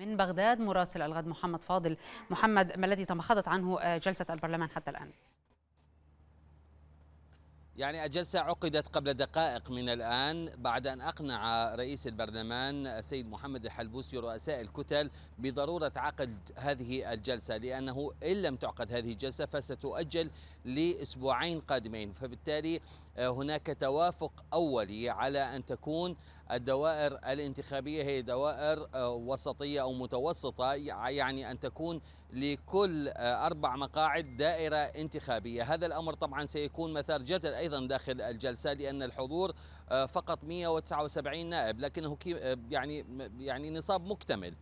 من بغداد مراسل الغد محمد فاضل محمد ما الذي تمخضت عنه آه، جلسة البرلمان حتى الآن يعني الجلسة عقدت قبل دقائق من الآن بعد أن أقنع رئيس البرلمان السيد محمد الحلبوسي رؤساء الكتل بضرورة عقد هذه الجلسة لأنه إن لم تعقد هذه الجلسة فستؤجل لأسبوعين قادمين فبالتالي آه، هناك توافق أولي على أن تكون الدوائر الانتخابية هي دوائر آه، وسطية أو متوسطة يعني أن تكون لكل آه، أربع مقاعد دائرة انتخابية هذا الأمر طبعا سيكون مثار جدل أيضا داخل الجلسة لأن الحضور آه، فقط 179 نائب لكنه آه، يعني يعني نصاب مكتمل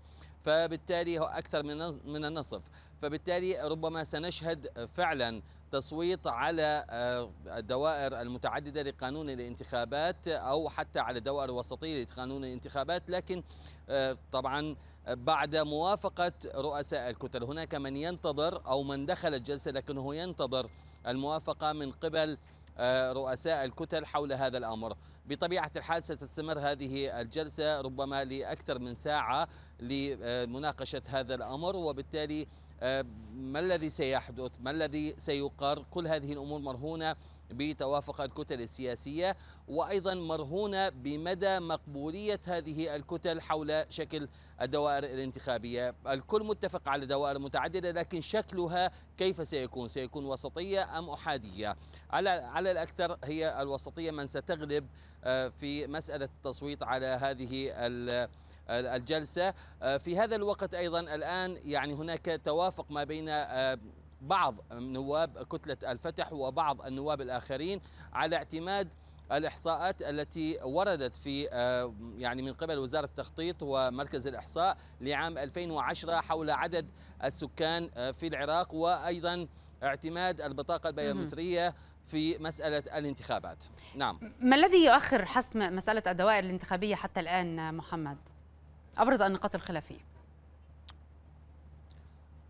فبالتالي هو أكثر من من النصف فبالتالي ربما سنشهد فعلا تصويت على آه، الدوائر المتعددة لقانون الانتخابات أو حتى على الدوائر الوسطية لقانون الانتخابات لكن طبعا بعد موافقة رؤساء الكتل هناك من ينتظر أو من دخل الجلسة لكنه ينتظر الموافقة من قبل آه، رؤساء الكتل حول هذا الأمر بطبيعة الحال ستستمر هذه الجلسة ربما لأكثر من ساعة لمناقشة هذا الأمر وبالتالي آه، ما الذي سيحدث ما الذي سيقر كل هذه الأمور مرهونة بتوافق الكتل السياسية وأيضا مرهونة بمدى مقبولية هذه الكتل حول شكل الدوائر الانتخابية الكل متفق على دوائر متعددة لكن شكلها كيف سيكون سيكون وسطية أم أحادية على, على الأكثر هي الوسطية من ستغلب آه، في مسألة التصويت على هذه الجلسة آه، في هذا الوقت أيضا الآن يعني هناك توافق ما بين آه، بعض نواب كتلة الفتح وبعض النواب الآخرين على اعتماد الإحصاءات التي وردت في آه، يعني من قبل وزارة التخطيط ومركز الإحصاء لعام 2010 حول عدد السكان آه، في العراق وأيضا اعتماد البطاقة البيومترية في مسألة الانتخابات نعم ما الذي يؤخر حسم مسألة الدوائر الانتخابية حتى الآن آه، محمد؟ أبرز النقاط الخلافية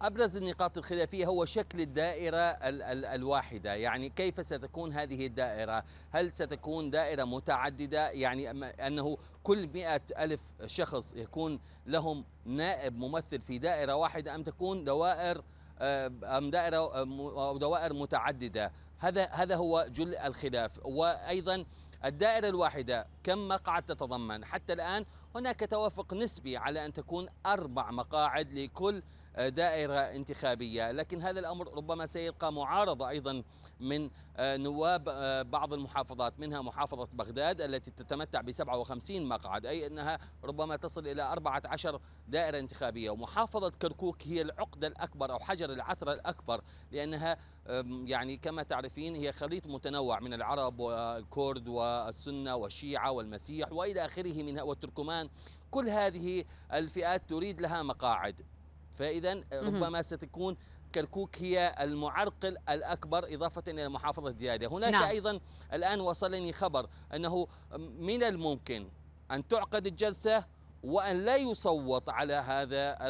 أبرز النقاط الخلافية هو شكل الدائرة ال ال الواحدة يعني كيف ستكون هذه الدائرة هل ستكون دائرة متعددة يعني أنه كل مئة ألف شخص يكون لهم نائب ممثل في دائرة واحدة أم تكون دوائر آه، أم دائرة آه، أو دوائر متعددة هذا هذا هو جل الخلاف وأيضا الدائرة الواحدة كم مقعد تتضمن حتى الآن هناك توافق نسبي على أن تكون أربع مقاعد لكل دائرة انتخابية لكن هذا الأمر ربما سيلقى معارضة أيضا من آه، نواب آه، بعض المحافظات منها محافظة بغداد التي تتمتع ب 57 مقعد أي أنها ربما تصل إلى 14 دائرة انتخابية ومحافظة كركوك هي العقدة الأكبر أو حجر العثرة الأكبر لأنها يعني كما تعرفين هي خليط متنوع من العرب والكرد والسنة والشيعة والمسيح وإلى آخره منها والتركمان كل هذه الفئات تريد لها مقاعد فإذا آه، ربما ستكون كركوك هي المعرقل الأكبر إضافة إلى محافظة ديادة هناك نعم. أيضا الآن وصلني خبر أنه من الممكن أن تعقد الجلسة وأن لا يصوت على هذا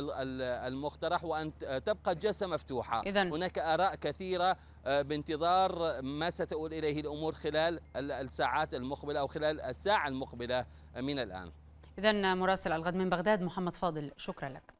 المقترح وأن تبقى الجلسة مفتوحة إذن هناك آراء كثيرة آه، بانتظار ما ستؤول إليه الأمور خلال الساعات المقبلة أو خلال الساعة المقبلة من الآن إذا مراسل الغد من بغداد محمد فاضل شكرا لك